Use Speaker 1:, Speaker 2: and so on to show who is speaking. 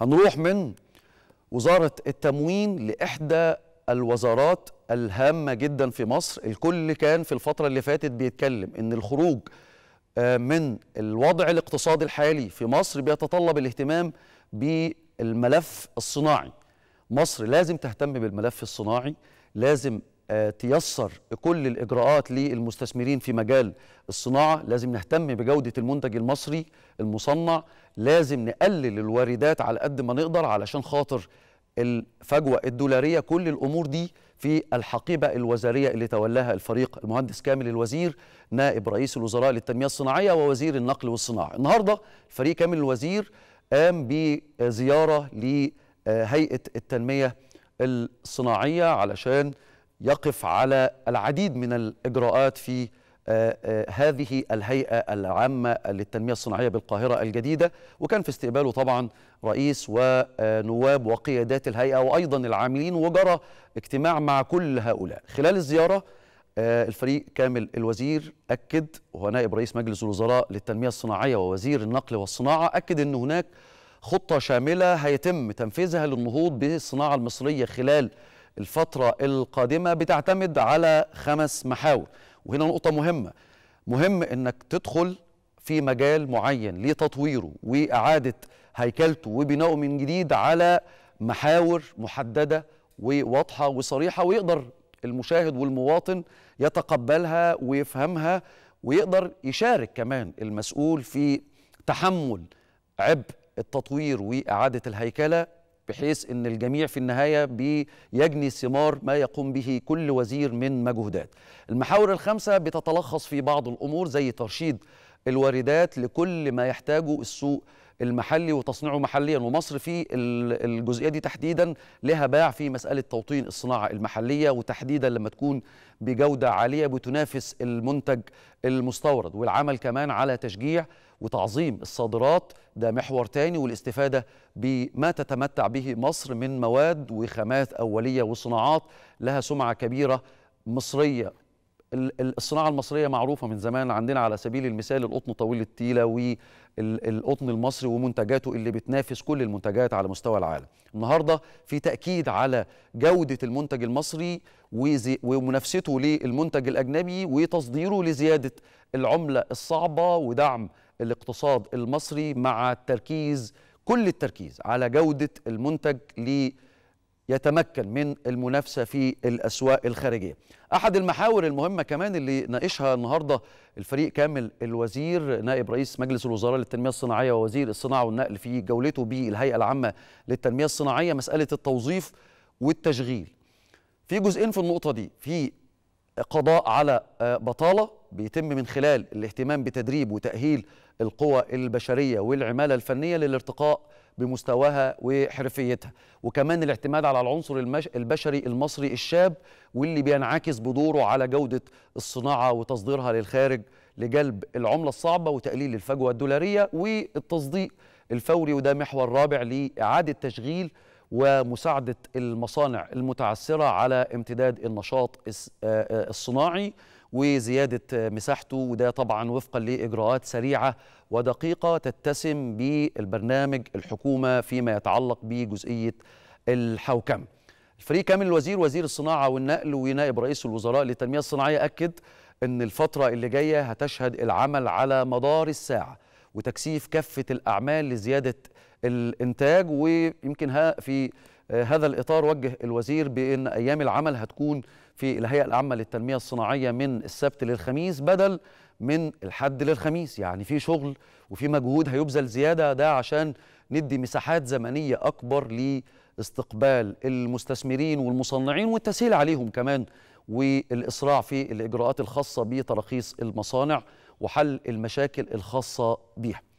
Speaker 1: هنروح من وزارة التموين لإحدى الوزارات الهامة جدا في مصر الكل كان في الفترة اللي فاتت بيتكلم إن الخروج آه، من الوضع الاقتصادي الحالي في مصر بيتطلب الاهتمام بالملف الصناعي مصر لازم تهتم بالملف الصناعي لازم آه، تيسر كل الاجراءات للمستثمرين في مجال الصناعه لازم نهتم بجوده المنتج المصري المصنع لازم نقلل الواردات على قد ما نقدر علشان خاطر الفجوه الدولاريه كل الامور دي في الحقيبه الوزاريه اللي تولاها الفريق المهندس كامل الوزير نائب رئيس الوزراء للتنميه الصناعيه ووزير النقل والصناعه النهارده فريق كامل الوزير قام بزياره لهيئه التنميه الصناعيه علشان يقف على العديد من الإجراءات في آه، آه، هذه الهيئة العامة للتنمية الصناعية بالقاهرة الجديدة وكان في استقباله طبعا رئيس ونواب وقيادات الهيئة وأيضا العاملين وجرى اجتماع مع كل هؤلاء خلال الزيارة آه، الفريق كامل الوزير أكد وهو نائب رئيس مجلس الوزراء للتنمية الصناعية ووزير النقل والصناعة أكد أن هناك خطة شاملة هيتم تنفيذها للنهوض بالصناعة المصرية خلال الفترة القادمة بتعتمد على خمس محاور وهنا نقطة مهمة مهم انك تدخل في مجال معين لتطويره وإعادة هيكلته وبنائه من جديد على محاور محددة وواضحة وصريحة ويقدر المشاهد والمواطن يتقبلها ويفهمها ويقدر يشارك كمان المسؤول في تحمل عبء التطوير وإعادة الهيكلة بحيث ان الجميع في النهايه بيجني ثمار ما يقوم به كل وزير من مجهودات. المحاور الخمسه بتتلخص في بعض الامور زي ترشيد الواردات لكل ما يحتاجه السوق المحلي وتصنيعه محليا ومصر في الجزئيه دي تحديدا لها باع في مساله توطين الصناعه المحليه وتحديدا لما تكون بجوده عاليه بتنافس المنتج المستورد والعمل كمان على تشجيع وتعظيم الصادرات ده محور تاني والاستفاده بما تتمتع به مصر من مواد وخامات اوليه وصناعات لها سمعه كبيره مصريه الصناعه المصريه معروفه من زمان عندنا على سبيل المثال القطن طويل التيله والقطن المصري ومنتجاته اللي بتنافس كل المنتجات على مستوى العالم النهارده في تاكيد على جوده المنتج المصري ومنافسته للمنتج الاجنبي وتصديره لزياده العمله الصعبه ودعم الاقتصاد المصري مع التركيز كل التركيز على جوده المنتج للمنتج يتمكن من المنافسه في الاسواق الخارجيه. احد المحاور المهمه كمان اللي ناقشها النهارده الفريق كامل الوزير نائب رئيس مجلس الوزراء للتنميه الصناعيه ووزير الصناعه والنقل في جولته بالهيئه العامه للتنميه الصناعيه مساله التوظيف والتشغيل. في جزئين في النقطه دي، في قضاء على آه، بطاله بيتم من خلال الاهتمام بتدريب وتاهيل القوى البشريه والعماله الفنيه للارتقاء بمستواها وحرفيتها وكمان الاعتماد على العنصر البشري المصري الشاب واللي بينعكس بدوره على جودة الصناعة وتصديرها للخارج لجلب العملة الصعبة وتقليل الفجوة الدولارية والتصديق الفوري وده محور رابع لإعادة تشغيل ومساعدة المصانع المتعثرة على امتداد النشاط آه، آه، الصناعي وزيادة مساحته وده طبعا وفقا لإجراءات سريعة ودقيقة تتسم بالبرنامج الحكومة فيما يتعلق بجزئية الحوكمة الفريق كامل الوزير وزير الصناعة والنقل ونائب رئيس الوزراء للتنمية الصناعية أكد أن الفترة اللي جاية هتشهد العمل على مدار الساعة وتكثيف كافة الأعمال لزيادة الإنتاج ويمكن في آه، هذا الإطار وجه الوزير بأن أيام العمل هتكون في الهيئة العامة للتنمية الصناعية من السبت للخميس بدل من الحد للخميس يعني في شغل وفي مجهود هيبذل زيادة ده عشان ندي مساحات زمنية أكبر لاستقبال المستثمرين والمصنعين والتسهيل عليهم كمان والإسراع في الإجراءات الخاصة بتراخيص المصانع وحل المشاكل الخاصة بيها